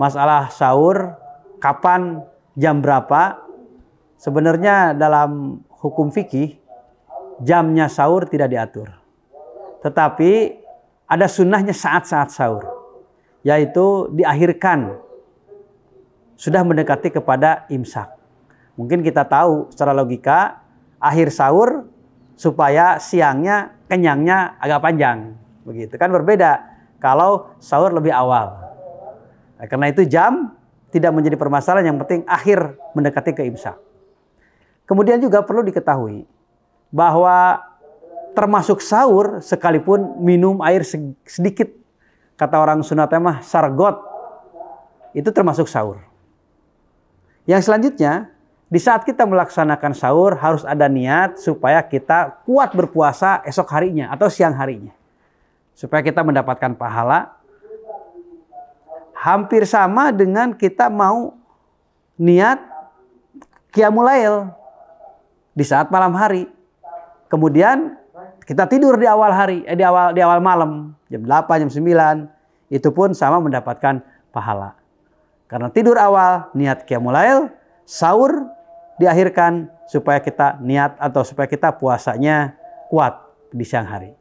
masalah sahur, kapan, jam berapa. Sebenarnya dalam hukum fikih jamnya sahur tidak diatur. Tetapi ada sunnahnya saat-saat sahur. Yaitu diakhirkan. Sudah mendekati kepada imsak. Mungkin kita tahu secara logika akhir sahur supaya siangnya kenyangnya agak panjang begitu kan berbeda kalau sahur lebih awal Nah, karena itu jam tidak menjadi permasalahan yang penting akhir mendekati ke imsak. Kemudian juga perlu diketahui bahwa termasuk sahur sekalipun minum air sedikit kata orang Sunatnya mah sargot itu termasuk sahur. Yang selanjutnya di saat kita melaksanakan sahur harus ada niat supaya kita kuat berpuasa esok harinya atau siang harinya. Supaya kita mendapatkan pahala hampir sama dengan kita mau niat kiamulail di saat malam hari. Kemudian kita tidur di awal hari, eh, di awal di awal malam, jam 8, jam 9, itu pun sama mendapatkan pahala. Karena tidur awal, niat kiamulail, sahur diakhirkan supaya kita niat atau supaya kita puasanya kuat di siang hari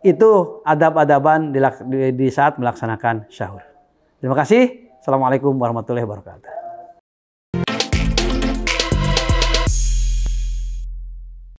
itu adab-adaban di saat melaksanakan syahur. Terima kasih. Assalamualaikum warahmatullahi wabarakatuh.